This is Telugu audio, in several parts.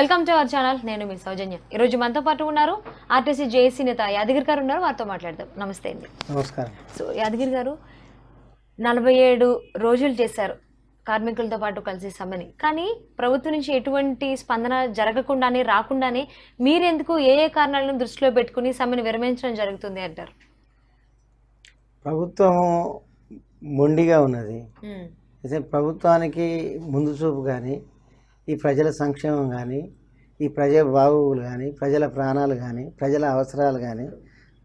వెల్కమ్ టు అవర్ ఛానల్ నేను మీ సౌజన్య ఈరోజు మనతో పాటు ఉన్నారు ఆర్టీసీ జేఏసీ నేత యాదగిరి గారు ఉన్నారు వారితో మాట్లాడదాం నమస్తే అండి నమస్కారం సో యాదగిరి గారు నలభై ఏడు రోజులు చేశారు కార్మికులతో పాటు కలిసి సమ్మని కానీ ప్రభుత్వం నుంచి ఎటువంటి స్పందన జరగకుండానే రాకుండానే మీరెందుకు ఏ ఏ కారణాలను దృష్టిలో పెట్టుకుని సమ్మెను విరమించడం జరుగుతుంది అంటారు ప్రభుత్వం మొండిగా ఉన్నది అయితే ప్రభుత్వానికి ముందు చూపు కానీ ఈ ప్రజల సంక్షేమం కానీ ఈ ప్రజా బాగోగులు కానీ ప్రజల ప్రాణాలు కానీ ప్రజల అవసరాలు కానీ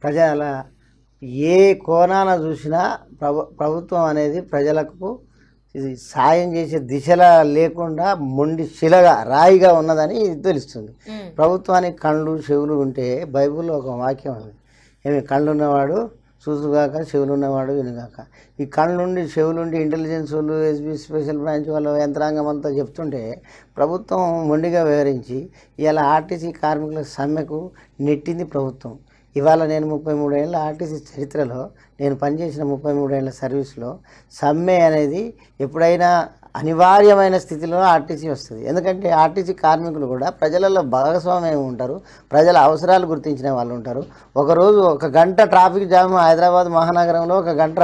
ప్రజల ఏ కోణాన చూసినా ప్రభుత్వం అనేది ప్రజలకు సాయం చేసే దిశలా లేకుండా మొండి శిలగా రాయిగా ఉన్నదని తెలుస్తుంది ప్రభుత్వానికి కళ్ళు చెవులు ఉంటే బైబిల్లో ఒక వాక్యం ఉంది ఏమి కళ్ళు ఉన్నవాడు చూసుగాక ఉన్నవాడు వినుగాక ఈ కళ్ళుండి నుండి ఇంటెలిజెన్స్ వాళ్ళు ఎస్బీ స్పెషల్ బ్రాంచ్ వాళ్ళు యంత్రాంగం అంతా చెప్తుంటే ప్రభుత్వం మొండిగా వివరించి ఇలా ఆర్టీసీ కార్మికుల సమ్మెకు నెట్టింది ప్రభుత్వం ఇవాళ నేను ముప్పై మూడేళ్ళ ఆర్టీసీ చరిత్రలో నేను పనిచేసిన ముప్పై మూడేళ్ల సర్వీస్లో సమ్మె అనేది ఎప్పుడైనా అనివార్యమైన స్థితిలో ఆర్టీసీ వస్తుంది ఎందుకంటే ఆర్టీసీ కార్మికులు కూడా ప్రజలలో భాగస్వామ్యం ఉంటారు ప్రజల అవసరాలు గుర్తించిన వాళ్ళు ఉంటారు ఒకరోజు ఒక గంట ట్రాఫిక్ జామ్ హైదరాబాద్ మహానగరంలో ఒక గంట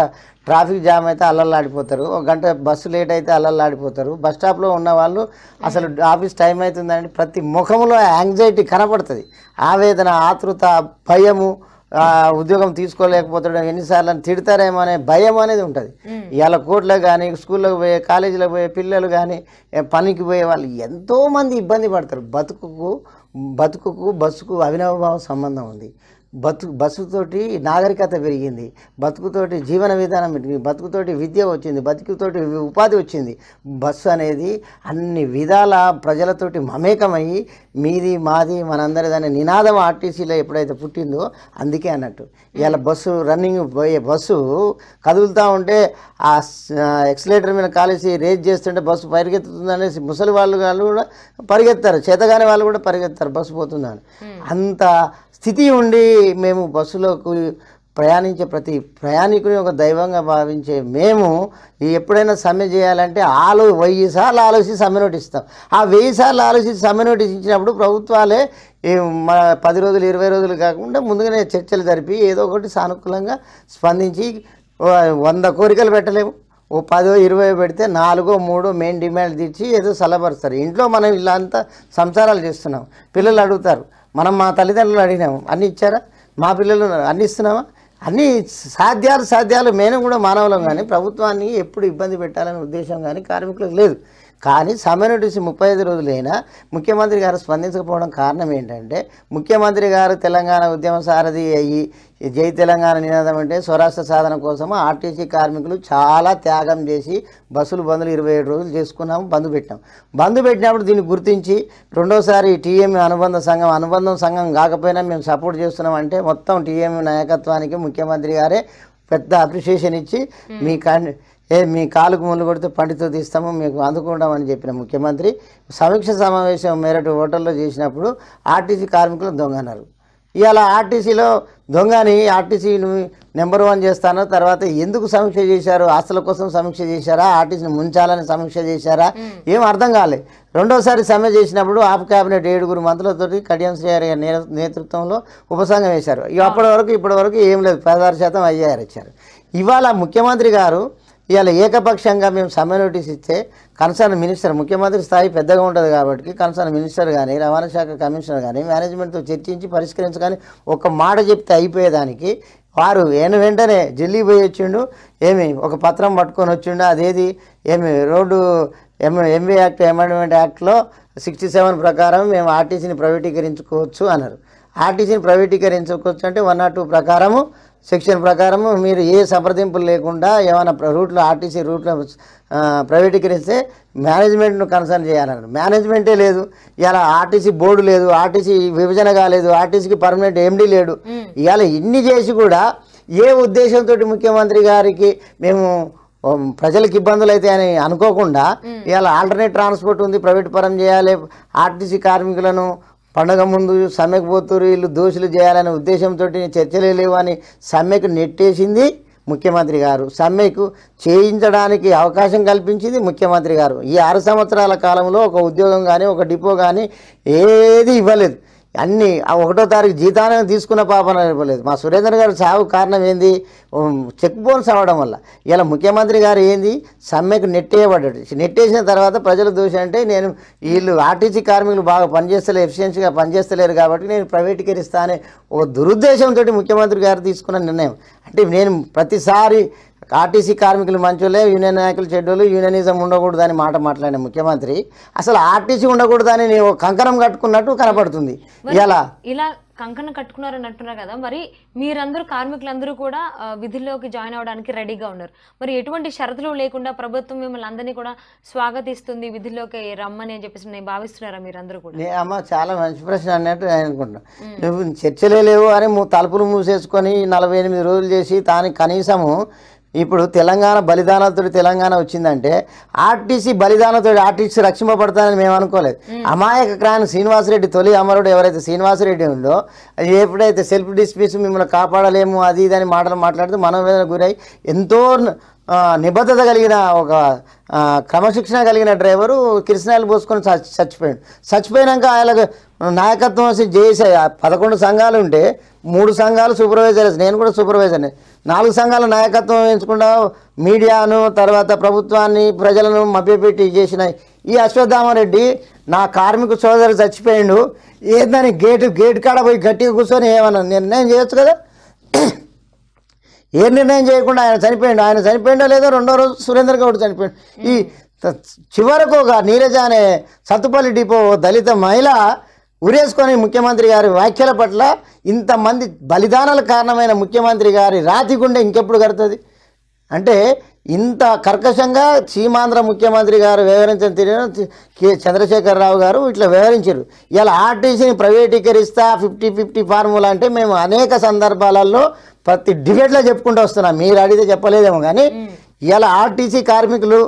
ట్రాఫిక్ జామ్ అయితే అల్లల్లాడిపోతారు ఒక గంట బస్సు లేట్ అయితే అల్లల్లాడిపోతారు బస్ స్టాప్లో ఉన్న వాళ్ళు అసలు ఆఫీస్ టైం అవుతుందని ప్రతి ముఖంలో యాంగ్జైటీ కనపడుతుంది ఆవేదన ఆతృత భయము ఉద్యోగం తీసుకోలేకపోతాడు ఎన్నిసార్లు అని తిడతారేమో అనే భయం అనేది ఉంటుంది ఇవాళ కోర్టులో కానీ స్కూల్లోకి పోయే కాలేజీలకు పోయే పిల్లలు కానీ పనికి పోయే వాళ్ళు ఎంతోమంది ఇబ్బంది పడతారు బతుకుకు బతుకుకు బస్సుకు అవినవభావ సంబంధం ఉంది బతు బతుకుతోటి నాగరికత పెరిగింది బతుకుతోటి జీవన విధానం పెరిగింది బతుకుతోటి విద్య వచ్చింది బతుకుతోటి ఉపాధి వచ్చింది బస్సు అనేది అన్ని విధాల ప్రజలతోటి మమేకమయ్యి మీది మాది మనందరిది అనే నినాదం ఆర్టీసీలో ఎప్పుడైతే పుట్టిందో అందుకే అన్నట్టు ఇవాళ బస్సు రన్నింగ్ పోయే బస్సు కదులుతూ ఉంటే ఆ ఎక్సలేటర్ మీద కాలేసి రేజ్ చేస్తుంటే బస్సు పరిగెత్తుతుంది అనేసి ముసలి వాళ్ళు వాళ్ళు కూడా పరిగెత్తారు చేతగాని వాళ్ళు కూడా పరిగెత్తారు బస్సు పోతుందని అంత స్థితి ఉండి మేము బస్సులోకి ప్రయాణించే ప్రతి ప్రయాణికుని ఒక దైవంగా భావించే మేము ఎప్పుడైనా సమ్మె చేయాలంటే ఆలో వెయ్యి సార్లు ఆలోచించి సమ్మె నోటిస్తాం ఆ వెయ్యి సార్లు ఆలోచించి సమ్మె నోటించినప్పుడు ప్రభుత్వాలే మన పది రోజులు ఇరవై రోజులు కాకుండా ముందుగానే చర్చలు జరిపి ఏదో ఒకటి సానుకూలంగా స్పందించి వంద కోరికలు పెట్టలేము ఓ పదో ఇరవై పెడితే నాలుగో మూడో మెయిన్ డిమాండ్ తీర్చి ఏదో సలబరుస్తారు ఇంట్లో మనం ఇలా అంతా సంసారాలు చేస్తున్నాం పిల్లలు అడుగుతారు మనం మా తల్లిదండ్రులు అడిగినాము అన్నీ ఇచ్చారా మా పిల్లలు అన్నీ ఇస్తున్నామా అన్ని సాధ్యాలు సాధ్యాలు మేము కూడా మానవులం కానీ ప్రభుత్వాన్ని ఎప్పుడు ఇబ్బంది పెట్టాలనే ఉద్దేశం కానీ కార్మికులకు లేదు కానీ సమ్మె నోటీసు ముప్పై ఐదు రోజులైనా ముఖ్యమంత్రి గారు స్పందించకపోవడం కారణం ఏంటంటే ముఖ్యమంత్రి గారు తెలంగాణ ఉద్యమ సారథి అయ్యి ఈ జై తెలంగాణ నినాదం అంటే స్వరాష్ట్ర సాధన కోసం ఆర్టీసీ కార్మికులు చాలా త్యాగం చేసి బస్సులు బంద్లు ఇరవై ఏడు రోజులు చేసుకున్నాము బంద్ పెట్టాం బంద్ పెట్టినప్పుడు దీన్ని గుర్తించి రెండోసారి టీఎం అనుబంధ సంఘం అనుబంధం సంఘం కాకపోయినా మేము సపోర్ట్ చేస్తున్నాం అంటే మొత్తం టీఎం నాయకత్వానికి ముఖ్యమంత్రి గారే పెద్ద అప్రిషియేషన్ ఇచ్చి మీ ఏ మీ కాలుకు ముళ్ళు కొడితే పండితో తీస్తాము మీకు అందుకుంటామని చెప్పిన ముఖ్యమంత్రి సమీక్ష సమావేశం మేరటు హోటల్లో చేసినప్పుడు ఆర్టీసీ కార్మికులు దొంగన్నారు ఇవాళ ఆర్టీసీలో దొంగని ఆర్టీసీని నెంబర్ వన్ చేస్తాను తర్వాత ఎందుకు సమీక్ష చేశారు ఆస్తుల కోసం సమీక్ష చేశారా ఆర్టీసీని ముంచాలని సమీక్ష చేశారా ఏం అర్థం కాలే రెండోసారి సమ్మె చేసినప్పుడు ఆఫ్ క్యాబినెట్ ఏడుగురు మంత్రులతో కడియం గారి నేతృత్వంలో ఉపసంఘం వేశారు అప్పటి వరకు ఇప్పటి వరకు ఏం లేదు పదహారు శాతం ఐఆర్ ఇచ్చారు ఇవాళ ముఖ్యమంత్రి గారు ఇవాళ ఏకపక్షంగా మేము సమ్మె నోటీస్ ఇస్తే కన్సర్న్ మినిస్టర్ ముఖ్యమంత్రి స్థాయి పెద్దగా ఉంటుంది కాబట్టి కన్సర్న్ మినిస్టర్ కానీ రవాణా శాఖ కమిషనర్ కానీ మేనేజ్మెంట్తో చర్చించి పరిష్కరించగాని ఒక మాట చెప్తే అయిపోయేదానికి వారు వెను వెంటనే ఢిల్లీ పోయి వచ్చిండు ఏమి ఒక పత్రం పట్టుకొని వచ్చిండు అదేది ఏమి రోడ్డు ఎం ఎంబీ యాక్ట్ అమెండ్మెంట్ యాక్ట్లో సిక్స్టీ సెవెన్ ప్రకారం మేము ఆర్టీసీని ప్రైవేటీకరించుకోవచ్చు అన్నారు ఆర్టీసీని ప్రైవేటీకరించుకోవచ్చు అంటే వన్ ఆర్ టూ ప్రకారము సెక్షన్ ప్రకారం మీరు ఏ సంప్రదింపులు లేకుండా ఏమైనా రూట్లో ఆర్టీసీ రూట్లో ప్రైవేటీకరిస్తే మేనేజ్మెంట్ను కన్సర్న్ చేయాలన్నారు మేనేజ్మెంటే లేదు ఇలా ఆర్టీసీ బోర్డు లేదు ఆర్టీసీ విభజన కాలేదు ఆర్టీసీకి పర్మనెంట్ ఎండీ లేడు ఇవాళ ఇన్ని చేసి కూడా ఏ ఉద్దేశంతో ముఖ్యమంత్రి గారికి మేము ప్రజలకు ఇబ్బందులు అయితే అని అనుకోకుండా ఇవాళ ఆల్టర్నేట్ ట్రాన్స్పోర్ట్ ఉంది ప్రైవేట్ పరం చేయాలి ఆర్టీసీ కార్మికులను పండగ ముందు సమ్మెకు పోతురు వీళ్ళు దోషులు చేయాలనే ఉద్దేశంతో చర్చలే లేవు అని సమ్మెకు నెట్టేసింది ముఖ్యమంత్రి గారు సమ్మెకు చేయించడానికి అవకాశం కల్పించింది ముఖ్యమంత్రి గారు ఈ ఆరు సంవత్సరాల కాలంలో ఒక ఉద్యోగం కానీ ఒక డిపో కానీ ఏది ఇవ్వలేదు అన్ని ఆ ఒకటో తారీఖు జీతానం తీసుకున్న పాపన ఇవ్వలేదు మా సురేందర్ గారు చావు కారణం ఏంది చెక్ బోన్స్ అవ్వడం వల్ల ఇలా ముఖ్యమంత్రి గారు ఏంది సమ్మెకు నెట్టేయబడ్డాడు నెట్టేసిన తర్వాత ప్రజల దోషం అంటే నేను వీళ్ళు ఆర్టీసీ కార్మికులు బాగా పనిచేస్తలేరు ఎఫిషియన్సీగా పనిచేస్తలేరు కాబట్టి నేను ప్రైవేటీకరిస్తానే అనే ఒక దురుద్దేశంతో ముఖ్యమంత్రి గారు తీసుకున్న నిర్ణయం అంటే నేను ప్రతిసారి ఆర్టీసీ కార్మికులు మంచోలే యూనియన్ నాయకులు చెడ్డోలు యూనియనిజం ఉండకూడదని మాట మాట్లాడిన ముఖ్యమంత్రి అసలు ఆర్టీసీ ఉండకూడదని కంకణం కట్టుకున్నట్టు కనపడుతుంది ఇలా ఇలా కంకణ కట్టుకున్నారు అంటున్నారు కదా మరి మీరందరూ కార్మికులందరూ కూడా విధుల్లోకి జాయిన్ అవడానికి రెడీగా ఉన్నారు మరి ఎటువంటి షరతులు లేకుండా ప్రభుత్వం మిమ్మల్ని అందరినీ కూడా స్వాగతిస్తుంది విధుల్లోకి రమ్మని అని చెప్పేసి నేను భావిస్తున్నారా మీరందరూ కూడా అమ్మ చాలా మంచి ప్రశ్న అన్నట్టు అనుకుంటున్నాను చర్చలే లేవు అని తలుపులు మూసేసుకొని నలభై ఎనిమిది రోజులు చేసి దానికి కనీసము ఇప్పుడు తెలంగాణ బలిదానాలతో తెలంగాణ వచ్చిందంటే ఆర్టీసీ బలిదానంతో ఆర్టీసీ రక్షింపబడతానని మేము అనుకోలేదు అమాయక క్రాయణ శ్రీనివాసరెడ్డి తొలి అమరుడు ఎవరైతే శ్రీనివాసరెడ్డి ఉందో ఎప్పుడైతే సెల్ఫ్ డిస్ప్యూస్ మిమ్మల్ని కాపాడలేము అది ఇది అని మాటలు మాట్లాడుతూ మనోవేదన గురై ఎంతో నిబద్ధత కలిగిన ఒక క్రమశిక్షణ కలిగిన డ్రైవరు కిరసనాలు పోసుకొని చచ్చిపోయాడు చచ్చిపోయాక ఆయన నాయకత్వం వచ్చి జేసీ పదకొండు సంఘాలు ఉంటే మూడు సంఘాలు సూపర్వైజర్ నేను కూడా సూపర్వైజర్ని నాలుగు సంఘాల నాయకత్వం ఎంచుకుండా మీడియాను తర్వాత ప్రభుత్వాన్ని ప్రజలను మభ్యపెట్టి చేసిన ఈ అశ్వత్థామరెడ్డి నా కార్మిక సోదరు చచ్చిపోయిండు ఏందని గేటు గేటు కాడ పోయి గట్టిగా కూర్చొని ఏమన్నా నిర్ణయం చేయొచ్చు కదా ఏ నిర్ణయం చేయకుండా ఆయన చనిపోయిండు ఆయన చనిపోయిండో లేదో రెండో రోజు సురేందర్ గౌడ్ చనిపోయిండు ఈ చివరకు ఒక నీరజ అనే సత్తుపల్లి డిపో దళిత మహిళ ఉరేసుకొని ముఖ్యమంత్రి గారి వ్యాఖ్యల పట్ల ఇంతమంది బలిదానాల కారణమైన ముఖ్యమంత్రి గారి రాతి గుండె ఇంకెప్పుడు కడుతుంది అంటే ఇంత కర్కశంగా సీమాంధ్ర ముఖ్యమంత్రి గారు వివరించిన తీరు చంద్రశేఖరరావు గారు ఇట్లా వివరించారు ఇలా ఆర్టీసీని ప్రైవేటీకరిస్తా ఫిఫ్టీ ఫిఫ్టీ ఫార్ములా అంటే మేము అనేక సందర్భాలలో ప్రతి డిబేట్లో చెప్పుకుంటూ వస్తున్నాం మీరు అడిగితే చెప్పలేదేమో కానీ ఇలా ఆర్టీసీ కార్మికులు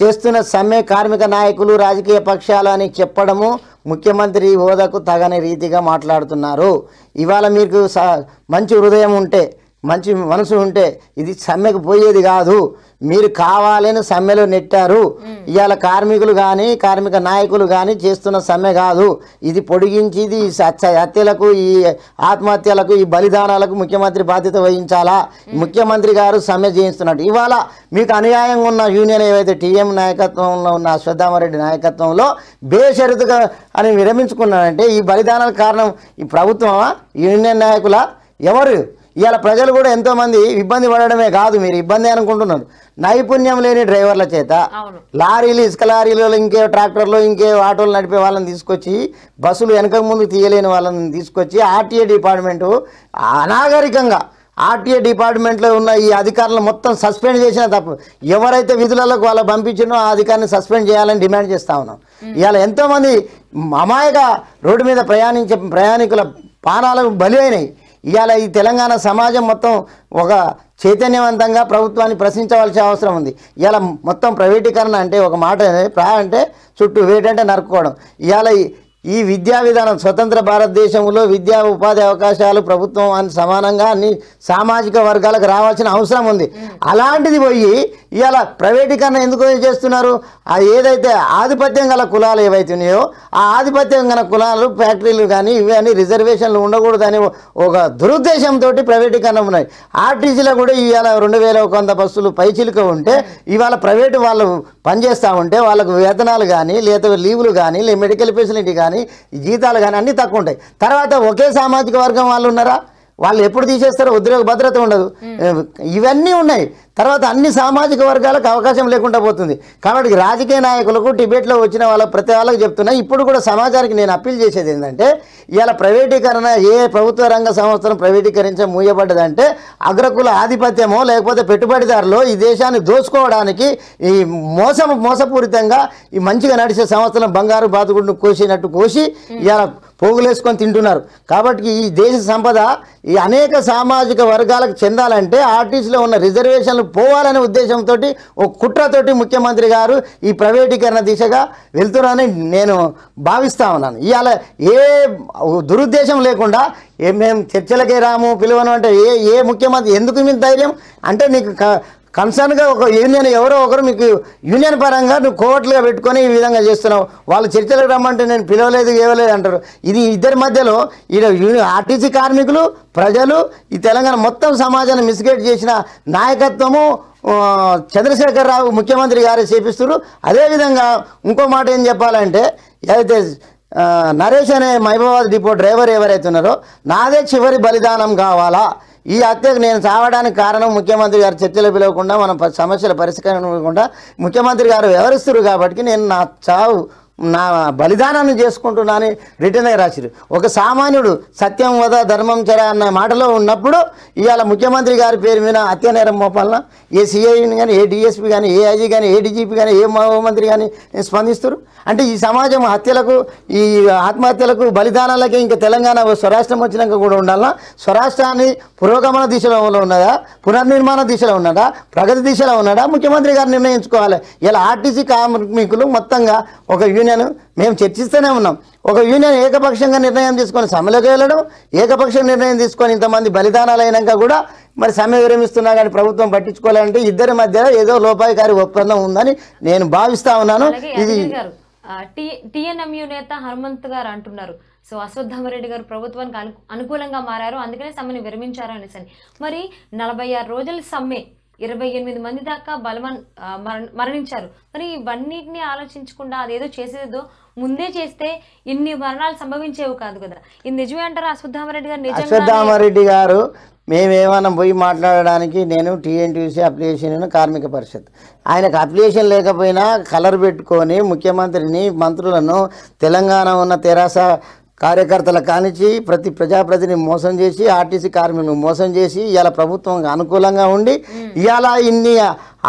చేస్తున్న సమ్మె కార్మిక నాయకులు రాజకీయ పక్షాలు అని చెప్పడము ముఖ్యమంత్రి హోదాకు తగని రీతిగా మాట్లాడుతున్నారు ఇవాళ మీకు మంచి హృదయం ఉంటే మంచి మనసు ఉంటే ఇది సమ్మెకు పోయేది కాదు మీరు కావాలని సమ్మెలో నెట్టారు ఇవాళ కార్మికులు కానీ కార్మిక నాయకులు కానీ చేస్తున్న సమ్మె కాదు ఇది పొడిగించింది ఈ హత్యలకు ఈ ఆత్మహత్యలకు ఈ బలిదానాలకు ముఖ్యమంత్రి బాధ్యత వహించాలా ముఖ్యమంత్రి గారు సమ్మె చేయిస్తున్నట్టు ఇవాళ మీకు అనుయాయంగా ఉన్న యూనియన్ ఏవైతే టీఎం నాయకత్వంలో ఉన్న అశ్వత్థామరెడ్డి నాయకత్వంలో బేషరతుగా అని విరమించుకున్నాడంటే ఈ బలిదానాల కారణం ఈ ప్రభుత్వమా యూనియన్ నాయకుల ఎవరు ఇవాళ ప్రజలు కూడా ఎంతోమంది ఇబ్బంది పడడమే కాదు మీరు ఇబ్బంది అనుకుంటున్నారు నైపుణ్యం లేని డ్రైవర్ల చేత లారీలు ఇసుక లారీలు ఇంకే ట్రాక్టర్లు ఇంకే ఆటోలు నడిపే వాళ్ళని తీసుకొచ్చి బస్సులు వెనక ముందు తీయలేని వాళ్ళని తీసుకొచ్చి ఆర్టీఏ డిపార్ట్మెంటు అనాగరికంగా ఆర్టీఏ డిపార్ట్మెంట్లో ఉన్న ఈ అధికారులను మొత్తం సస్పెండ్ చేసిన తప్పు ఎవరైతే విధులలోకి వాళ్ళ పంపించినో ఆ అధికారిని సస్పెండ్ చేయాలని డిమాండ్ చేస్తూ ఉన్నాం ఇవాళ ఎంతోమంది అమాయక రోడ్డు మీద ప్రయాణించే ప్రయాణికుల పానాలకు బలి అయినాయి ఇవాళ ఈ తెలంగాణ సమాజం మొత్తం ఒక చైతన్యవంతంగా ప్రభుత్వాన్ని ప్రశ్నించవలసిన అవసరం ఉంది ఇవాళ మొత్తం ప్రైవేటీకరణ అంటే ఒక మాట ప్రా అంటే చుట్టూ వేటంటే నరుక్కోవడం ఇవాళ ఈ విద్యా విధానం స్వతంత్ర భారతదేశంలో విద్యా ఉపాధి అవకాశాలు ప్రభుత్వం అని సమానంగా అన్ని సామాజిక వర్గాలకు రావాల్సిన అవసరం ఉంది అలాంటిది పోయి ఇలా ప్రైవేటీకరణ ఎందుకు చేస్తున్నారు అది ఏదైతే ఆధిపత్యం గల కులాలు ఏవైతే ఉన్నాయో ఆ ఆధిపత్యం గల కులాలు ఫ్యాక్టరీలు కానీ ఇవి అని రిజర్వేషన్లు ఉండకూడదని ఒక దురుద్దేశంతో ప్రైవేటీకరణ ఉన్నాయి ఆర్టీసీలో కూడా ఇవాళ రెండు వేల ఒక వంద బస్సులు పైచిలుక ఉంటే ఇవాళ ప్రైవేటు వాళ్ళు పనిచేస్తూ ఉంటే వాళ్ళకు వేతనాలు కానీ లేదా లీవులు కానీ మెడికల్ ఫెసిలిటీ కానీ కానీ జీతాలు కానీ అన్నీ తక్కువ ఉంటాయి తర్వాత ఒకే సామాజిక వర్గం వాళ్ళు ఉన్నారా వాళ్ళు ఎప్పుడు తీసేస్తారో ఉద్యోగ భద్రత ఉండదు ఇవన్నీ ఉన్నాయి తర్వాత అన్ని సామాజిక వర్గాలకు అవకాశం లేకుండా పోతుంది కాబట్టి రాజకీయ నాయకులకు టిబెట్లో వచ్చిన వాళ్ళ ప్రతి వాళ్ళకి చెప్తున్నా ఇప్పుడు కూడా సమాజానికి నేను అప్పీల్ చేసేది ఏంటంటే ఇవాళ ప్రైవేటీకరణ ఏ ప్రభుత్వ రంగ సంస్థను ప్రైవేటీకరించ మూయబడ్డదంటే అగ్రకుల ఆధిపత్యమో లేకపోతే పెట్టుబడిదారులు ఈ దేశాన్ని దోచుకోవడానికి ఈ మోసం మోసపూరితంగా ఈ మంచిగా నడిచే సంస్థలను బంగారు బాతుగుడిని కోసినట్టు కోసి ఇవాళ పోగులేసుకొని తింటున్నారు కాబట్టి ఈ దేశ సంపద ఈ అనేక సామాజిక వర్గాలకు చెందాలంటే ఆర్టీసీలో ఉన్న రిజర్వేషన్లు పోవాలనే ఉద్దేశంతో ఓ కుట్రతోటి ముఖ్యమంత్రి గారు ఈ ప్రైవేటీకరణ దిశగా వెళ్తున్నారని నేను భావిస్తా ఉన్నాను ఇవాళ ఏ దురుద్దేశం లేకుండా ఏ మేము చర్చలకే రాము పిలువను అంటే ఏ ఏ ముఖ్యమంత్రి ఎందుకు మీ ధైర్యం అంటే నీకు కన్సర్న్గా ఒక యూనియన్ ఎవరో ఒకరు మీకు యూనియన్ పరంగా నువ్వు కోవట్లుగా పెట్టుకొని ఈ విధంగా చేస్తున్నావు వాళ్ళు చర్చలకు రమ్మంటే నేను పిలవలేదు ఇవ్వలేదు అంటారు ఇది ఇద్దరి మధ్యలో ఈడ యూనియన్ ఆర్టీసీ కార్మికులు ప్రజలు ఈ తెలంగాణ మొత్తం సమాజాన్ని మిస్గైడ్ చేసిన నాయకత్వము చంద్రశేఖరరావు రావు ముఖ్యమంత్రి గారే చేపిస్తున్నారు అదేవిధంగా ఇంకో మాట ఏం చెప్పాలంటే ఏదైతే నరేష్ అనే మహబాబాద్ డిపో డ్రైవర్ ఎవరైతే ఉన్నారో నాదే చివరి బలిదానం కావాలా ఈ హత్యకు నేను చావడానికి కారణం ముఖ్యమంత్రి గారు చర్చలు పిలవకుండా మన సమస్యల పరిష్కారం ఇవ్వకుండా ముఖ్యమంత్రి గారు వ్యవహరిస్తున్నారు కాబట్టి నేను నా చావు నా బలిదానాన్ని చేసుకుంటున్నాను రిటర్న్ అయి రాసిరు ఒక సామాన్యుడు సత్యం వద ధర్మం చర అన్న మాటలో ఉన్నప్పుడు ఇవాళ ముఖ్యమంత్రి గారి పేరు మీద హత్య నేరం మోపాలన ఏ సిఐని కానీ ఏ డిఎస్పీ కానీ ఏ ఐజీ కానీ ఏ డీజీపీ కానీ ఏ మంత్రి కానీ స్పందిస్తారు అంటే ఈ సమాజం హత్యలకు ఈ ఆత్మహత్యలకు బలిదానాలకి ఇంకా తెలంగాణ స్వరాష్ట్రం వచ్చినాక కూడా ఉండాలన్నా స్వరాష్ట్రాన్ని పురోగమన దిశలో ఉన్నదా పునర్నిర్మాణ దిశలో ఉన్నదా ప్రగతి దిశలో ఉన్నదా ముఖ్యమంత్రి గారు నిర్ణయించుకోవాలి ఇలా ఆర్టీసీ కార్మికులు మొత్తంగా ఒక యూనియన్ యూనియన్ మేము చర్చిస్తూనే ఉన్నాం ఒక యూనియన్ ఏకపక్షంగా నిర్ణయం తీసుకొని సమ్మెలోకి వెళ్ళడం ఏకపక్ష నిర్ణయం తీసుకొని ఇంతమంది బలిదానాలు అయినాక కూడా మరి సమ్మె విరమిస్తున్నా కానీ ప్రభుత్వం పట్టించుకోవాలంటే ఇద్దరి మధ్య ఏదో లోపాయకారి ఒప్పందం ఉందని నేను భావిస్తా ఉన్నాను ఇది టిఎన్ఎంయు నేత హనుమంత్ గారు అంటున్నారు సో అశ్వత్థామరెడ్డి గారు ప్రభుత్వానికి అనుకూలంగా మారారు అందుకనే సమ్మెను విరమించారు అనేసి మరి నలభై ఆరు రోజుల సమ్మె ఇరవై ఎనిమిది మంది దాకా బలవన్ మరణించారు మరి ఇవన్నిటిని ఆలోచించకుండా అదేదో చేసేదో ముందే చేస్తే ఇన్ని మరణాలు సంభవించేవి కాదు కదా ఇది నిజమే అంటారు అశ్వత్థామరెడ్డి గారు అశ్వత్థామరెడ్డి గారు మేమేమన్నా పోయి మాట్లాడడానికి నేను టీఎన్టీసీ అప్లికేషన్ కార్మిక పరిషత్ ఆయనకు అప్లికేషన్ లేకపోయినా కలర్ పెట్టుకొని ముఖ్యమంత్రిని మంత్రులను తెలంగాణ ఉన్న తెరాస కార్యకర్తలు కానిచ్చి ప్రతి ప్రజాప్రతిని మోసం చేసి ఆర్టీసీ కార్మికులను మోసం చేసి ఇవాళ ప్రభుత్వం అనుకూలంగా ఉండి ఇవాళ ఇన్ని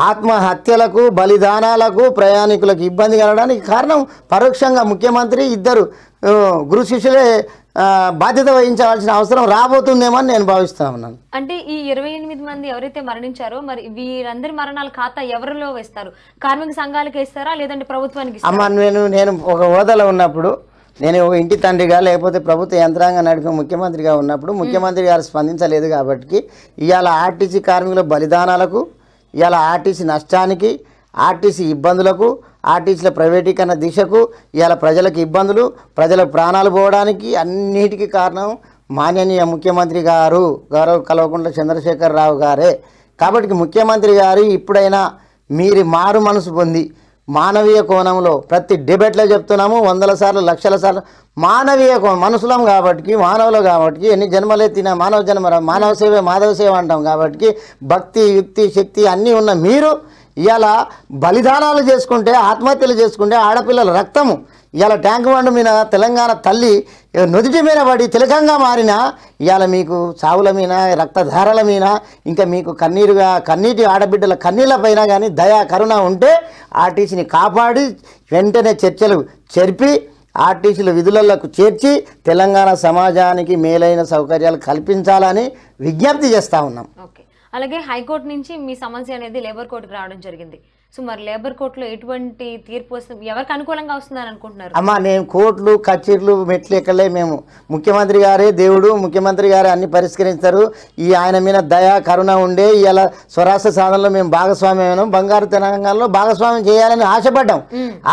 ఆత్మహత్యలకు బలిదానాలకు ప్రయాణికులకు ఇబ్బంది కలగడానికి కారణం పరోక్షంగా ముఖ్యమంత్రి ఇద్దరు గురు శిష్యులే బాధ్యత వహించవలసిన అవసరం రాబోతుందేమని నేను భావిస్తున్నాను ఉన్నాను అంటే ఈ ఇరవై ఎనిమిది మంది ఎవరైతే మరణించారో మరి వీరందరి మరణాల ఖాతా ఎవరిలో వేస్తారు కార్మిక సంఘాలకు వేస్తారా లేదంటే ప్రభుత్వానికి అమ్మ నేను నేను ఒక హోదాలో ఉన్నప్పుడు నేను ఒక ఇంటి తండ్రిగా లేకపోతే ప్రభుత్వ యంత్రాంగం నడిపే ముఖ్యమంత్రిగా ఉన్నప్పుడు ముఖ్యమంత్రి గారు స్పందించలేదు కాబట్టి ఇవాళ ఆర్టీసీ కార్మికుల బలిదానాలకు ఇవాళ ఆర్టీసీ నష్టానికి ఆర్టీసీ ఇబ్బందులకు ఆర్టీసీల ప్రైవేటీకరణ దిశకు ఇవాళ ప్రజలకు ఇబ్బందులు ప్రజల ప్రాణాలు పోవడానికి అన్నిటికీ కారణం మాన్యనీయ ముఖ్యమంత్రి గారు గౌరవ కల్వకుంట్ల చంద్రశేఖరరావు గారే కాబట్టి ముఖ్యమంత్రి గారు ఇప్పుడైనా మీరు మారు మనసు పొంది మానవీయ కోణంలో ప్రతి డిబేట్లో చెప్తున్నాము వందల సార్లు లక్షల సార్లు మానవీయ కోణం మనుషులం కాబట్టి మానవులు కాబట్టి ఎన్ని జన్మలు ఎత్తిన మానవ జన్మ మానవ సేవే మాధవ సేవ అంటాం కాబట్టి భక్తి యుక్తి శక్తి అన్నీ ఉన్న మీరు ఇలా బలిదానాలు చేసుకుంటే ఆత్మహత్యలు చేసుకుంటే ఆడపిల్లల రక్తము ఇవాళ ట్యాంక్ బండ్ మీద తెలంగాణ తల్లి నుదుటి మీద పడి తిలకంగా మారిన ఇవాళ మీకు చావుల మీద రక్తధారల మీద ఇంకా మీకు కన్నీరుగా కన్నీటి ఆడబిడ్డల కన్నీళ్ళ పైన కానీ దయా కరుణ ఉంటే ఆర్టీసీని కాపాడి వెంటనే చర్చలు జరిపి ఆర్టీసీలు విధులకు చేర్చి తెలంగాణ సమాజానికి మేలైన సౌకర్యాలు కల్పించాలని విజ్ఞప్తి చేస్తూ ఉన్నాం అలాగే హైకోర్టు నుంచి మీ సమస్య అనేది లేబర్ కోర్టుకు రావడం జరిగింది సో మరి లేబర్ కోర్టులో ఎటువంటి తీర్పు వస్తుంది ఎవరికి అనుకూలంగా వస్తుందని అనుకుంటున్నారు అమ్మా నేను కోర్టులు కచేరీలు మెట్లు ఎక్కలే మేము ముఖ్యమంత్రి గారే దేవుడు ముఖ్యమంత్రి గారే అన్ని పరిష్కరించారు ఈ ఆయన మీద దయ కరుణ ఉండే ఇలా స్వరాష్ట్ర సాధనలో మేము అయినాం బంగారు తెలంగాణలో భాగస్వామ్యం చేయాలని ఆశపడ్డాం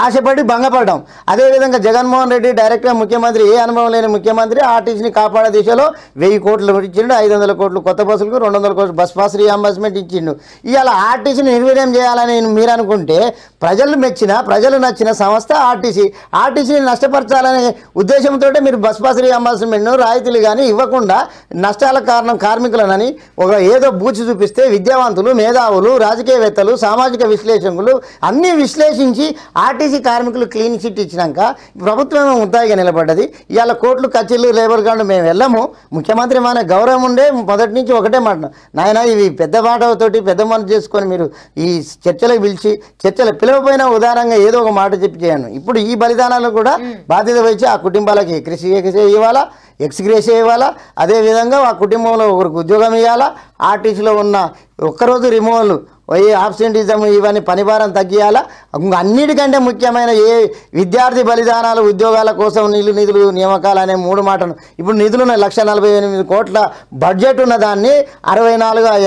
ఆశపడి భంగపడ్డాం అదేవిధంగా జగన్మోహన్ రెడ్డి డైరెక్ట్గా ముఖ్యమంత్రి ఏ అనుభవం లేని ముఖ్యమంత్రి ఆర్టీసీని కాపాడే దిశలో వెయ్యి కోట్లు ఇచ్చిండు ఐదు వందల కోట్లు కొత్త బస్సులకు రెండు వందల కోట్లు బస్ పాస్ రీఎంబర్స్మెంట్ ఇచ్చిండు ఇవాళ ఆర్టీసీని నిర్వీర్యం చేయాలని మీరు మీరు అనుకుంటే ప్రజలు మెచ్చిన ప్రజలు నచ్చిన సంస్థ ఆర్టీసీ ఆర్టీసీని నష్టపరచాలనే ఉద్దేశంతో మీరు బస్ పాస్ రీఎంబర్స్మెంట్ను రాయితీలు కానీ ఇవ్వకుండా నష్టాల కారణం కార్మికులనని ఒక ఏదో బూచి చూపిస్తే విద్యావంతులు మేధావులు రాజకీయవేత్తలు సామాజిక విశ్లేషకులు అన్నీ విశ్లేషించి ఆర్టీసీ కార్మికులు క్లీన్ చిట్ ఇచ్చినాక ప్రభుత్వం ముద్దాయిగా నిలబడ్డది ఇవాళ కోట్లు కచ్చిళ్ళు లేబర్ కార్డు మేము వెళ్ళము ముఖ్యమంత్రి మన గౌరవం ఉండే మొదటి నుంచి ఒకటే మాట నాయన ఇవి పెద్ద మాటతోటి పెద్ద మాట చేసుకొని మీరు ఈ చర్చలకు పిలిచి పిలిచి చర్చలు పిలవపోయినా ఉదాహరణగా ఏదో ఒక మాట చెప్పి చేయను ఇప్పుడు ఈ బలిదానాలు కూడా బాధ్యత వచ్చి ఆ కుటుంబాలకి కృషి ఇవ్వాలా ఎక్స్గ్రేస్ ఇవ్వాలా అదేవిధంగా ఆ కుటుంబంలో ఒకరికి ఉద్యోగం ఇవ్వాలా ఆర్టీసీలో ఉన్న ఒక్కరోజు రిమూవల్ ఈ ఆబ్సెంటిజం ఇవన్నీ పనిభారం తగ్గియాలా అన్నిటికంటే ముఖ్యమైన ఏ విద్యార్థి బలిదానాలు ఉద్యోగాల కోసం నిధులు నిధులు నియామకాలు అనే మూడు మాటలు ఇప్పుడు నిధులున్న లక్ష నలభై ఎనిమిది కోట్ల బడ్జెట్ ఉన్న దాన్ని అరవై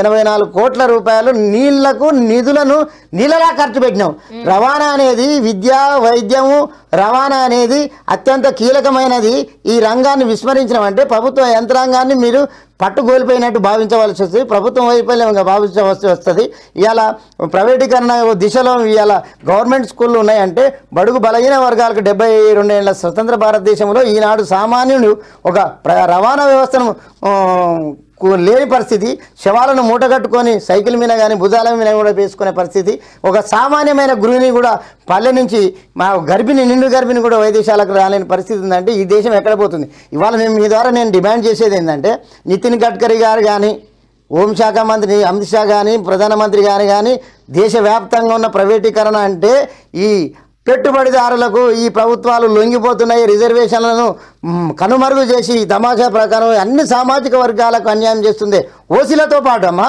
ఎనభై నాలుగు కోట్ల రూపాయలు నీళ్లకు నిధులను నీళ్ళలా ఖర్చు పెట్టినాం రవాణా అనేది విద్య వైద్యము రవాణా అనేది అత్యంత కీలకమైనది ఈ రంగాన్ని విస్మరించడం అంటే ప్రభుత్వ యంత్రాంగాన్ని మీరు పట్టుకోల్పోయినట్టు భావించవలసి వస్తుంది ప్రభుత్వం వైఫల్యంగా భావించవలసి వస్తుంది ఇవాళ ప్రైవేటీకరణ దిశలో ఇవాళ గవర్నమెంట్ స్కూళ్ళు ఉన్నాయంటే బడుగు బలహీన వర్గాలకు డెబ్బై ఏళ్ళ స్వతంత్ర భారతదేశంలో ఈనాడు సామాన్యుడు ఒక రవాణా వ్యవస్థను లేని పరిస్థితి శవాలను మూటగట్టుకొని సైకిల్ మీద కానీ భుజాల మీద కూడా వేసుకునే పరిస్థితి ఒక సామాన్యమైన గురువుని కూడా పల్లె నుంచి మా గర్భిణి నిండు గర్భిణి కూడా వైదేశాలకు రాలేని పరిస్థితి ఉందంటే ఈ దేశం ఎక్కడ పోతుంది ఇవాళ మేము మీ ద్వారా నేను డిమాండ్ చేసేది ఏంటంటే నితిన్ గడ్కరీ గారు కానీ హోంశాఖ మంత్రి అమిత్ షా కానీ ప్రధానమంత్రి గారు కానీ దేశవ్యాప్తంగా ఉన్న ప్రైవేటీకరణ అంటే ఈ పెట్టుబడిదారులకు ఈ ప్రభుత్వాలు లొంగిపోతున్నాయి రిజర్వేషన్లను కనుమరుగు చేసి తమాషా ప్రకారం అన్ని సామాజిక వర్గాలకు అన్యాయం చేస్తుంది ఓసీలతో పాటు అమ్మ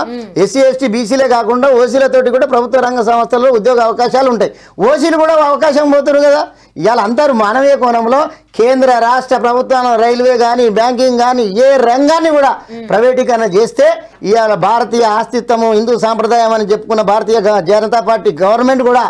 ఎస్సీ ఎస్టీ బీసీలే కాకుండా ఓసీలతోటి కూడా ప్రభుత్వ రంగ సంస్థల్లో ఉద్యోగ అవకాశాలు ఉంటాయి ఓసీలు కూడా అవకాశం పోతున్నారు కదా ఇవాళ అందరూ మానవీయ కోణంలో కేంద్ర రాష్ట్ర ప్రభుత్వం రైల్వే కానీ బ్యాంకింగ్ కానీ ఏ రంగాన్ని కూడా ప్రైవేటీకరణ చేస్తే ఇవాళ భారతీయ ఆస్తిత్వము హిందూ సాంప్రదాయం అని చెప్పుకున్న భారతీయ జనతా పార్టీ గవర్నమెంట్ కూడా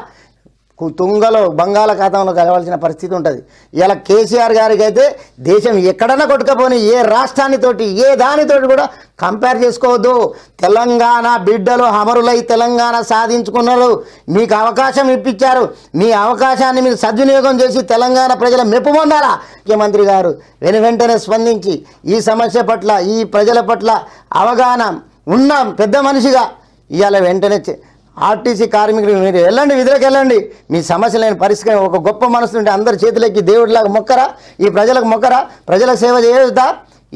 తుంగలో బంగాళాఖాతంలో కలవాల్సిన పరిస్థితి ఉంటుంది ఇలా కేసీఆర్ గారికి అయితే దేశం ఎక్కడన్నా కొట్టుకపోని ఏ రాష్ట్రానితోటి ఏ దానితోటి కూడా కంపేర్ చేసుకోవద్దు తెలంగాణ బిడ్డలు అమరులై తెలంగాణ సాధించుకున్నారు మీకు అవకాశం ఇప్పించారు మీ అవకాశాన్ని మీరు సద్వినియోగం చేసి తెలంగాణ ప్రజల మెప్పు పొందాలా ముఖ్యమంత్రి గారు వెను వెంటనే స్పందించి ఈ సమస్య పట్ల ఈ ప్రజల పట్ల అవగాహన ఉన్న పెద్ద మనిషిగా ఇవాళ వెంటనే ఆర్టీసీ కార్మికులు మీరు వెళ్ళండి విధులకు వెళ్ళండి మీ లేని పరిష్కరి ఒక గొప్ప మనసు ఉంటే అందరి చేతులకి దేవుడిలాగా మొక్కరా ఈ ప్రజలకు మొక్కరా ప్రజలకు సేవ చేయొద్దా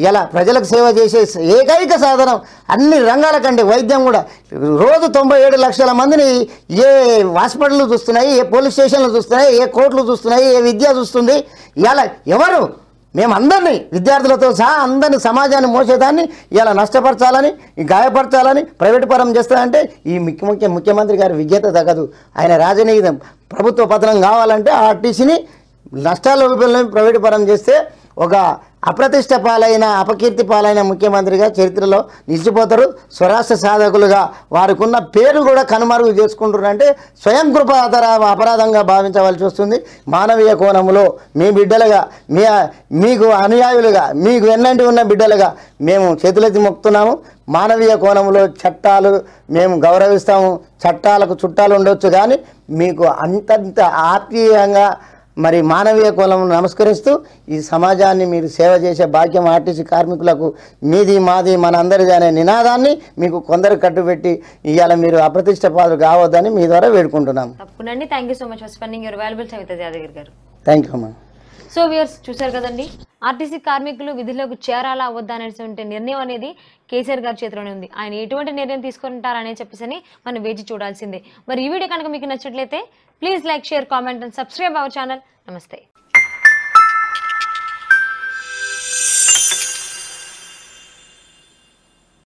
ఇలా ప్రజలకు సేవ చేసే ఏకైక సాధనం అన్ని రంగాల కంటే వైద్యం కూడా రోజు తొంభై ఏడు లక్షల మందిని ఏ హాస్పిటల్లు చూస్తున్నాయి ఏ పోలీస్ స్టేషన్లు చూస్తున్నాయి ఏ కోర్టులు చూస్తున్నాయి ఏ విద్య చూస్తుంది ఇలా ఎవరు మేమందరినీ విద్యార్థులతో సహా అందరినీ సమాజాన్ని మోసేదాన్ని ఇలా నష్టపరచాలని గాయపరచాలని ప్రైవేటు పరం చేస్తానంటే ఈ ముఖ్య ముఖ్యమంత్రి గారి విజ్ఞత తగ్గదు ఆయన రాజనీయం ప్రభుత్వ పతనం కావాలంటే ఆర్టీసీని నష్టాల రూపంలో ప్రైవేటు పరం చేస్తే ఒక అప్రతిష్ట పాలైన అపకీర్తి పాలైన ముఖ్యమంత్రిగా చరిత్రలో నిలిచిపోతారు స్వరాష్ట్ర సాధకులుగా వారికున్న పేరు కూడా కనుమరుగు చేసుకుంటున్నారంటే స్వయం కృప అపరాధంగా భావించవలసి వస్తుంది మానవీయ కోణంలో మీ బిడ్డలుగా మీ మీకు అనుయాయులుగా మీకు ఎన్నంటి ఉన్న బిడ్డలుగా మేము చేతులెత్తి మొక్కుతున్నాము మానవీయ కోణంలో చట్టాలు మేము గౌరవిస్తాము చట్టాలకు చుట్టాలు ఉండవచ్చు కానీ మీకు అంతంత ఆత్మీయంగా మరి మానవీయ కులం నమస్కరిస్తూ ఈ సమాజాన్ని మీరు సేవ చేసే భాగ్యం ఆర్టీసీ కార్మికులకు మీది మాది మనందరిది అనే నినాదాన్ని మీకు కొందరు కట్టుబెట్టి ఇవాళ మీరు అప్రతిష్ట పాలు కావద్దని మీ ద్వారా వేడుకుంటున్నాం తప్పకుండా thank you so much spending your valuable Savitha Yadagiri garu thank you so viewers చూశారు కదండి ఆర్టీసీ కార్మికులు విధిలోకి చేరాలా వద్దా అనేటువంటి నిర్ణయం అనేది కేసీఆర్ గారి చేతిలోనే ఉంది ఆయన ఎటువంటి నిర్ణయం తీసుకుంటారనే చెప్పేసి మనం వేచి చూడాల్సిందే మరి ఈ వీడియో కనుక మీకు నచ్చట్లయితే please like share comment and subscribe our channel నమస్తే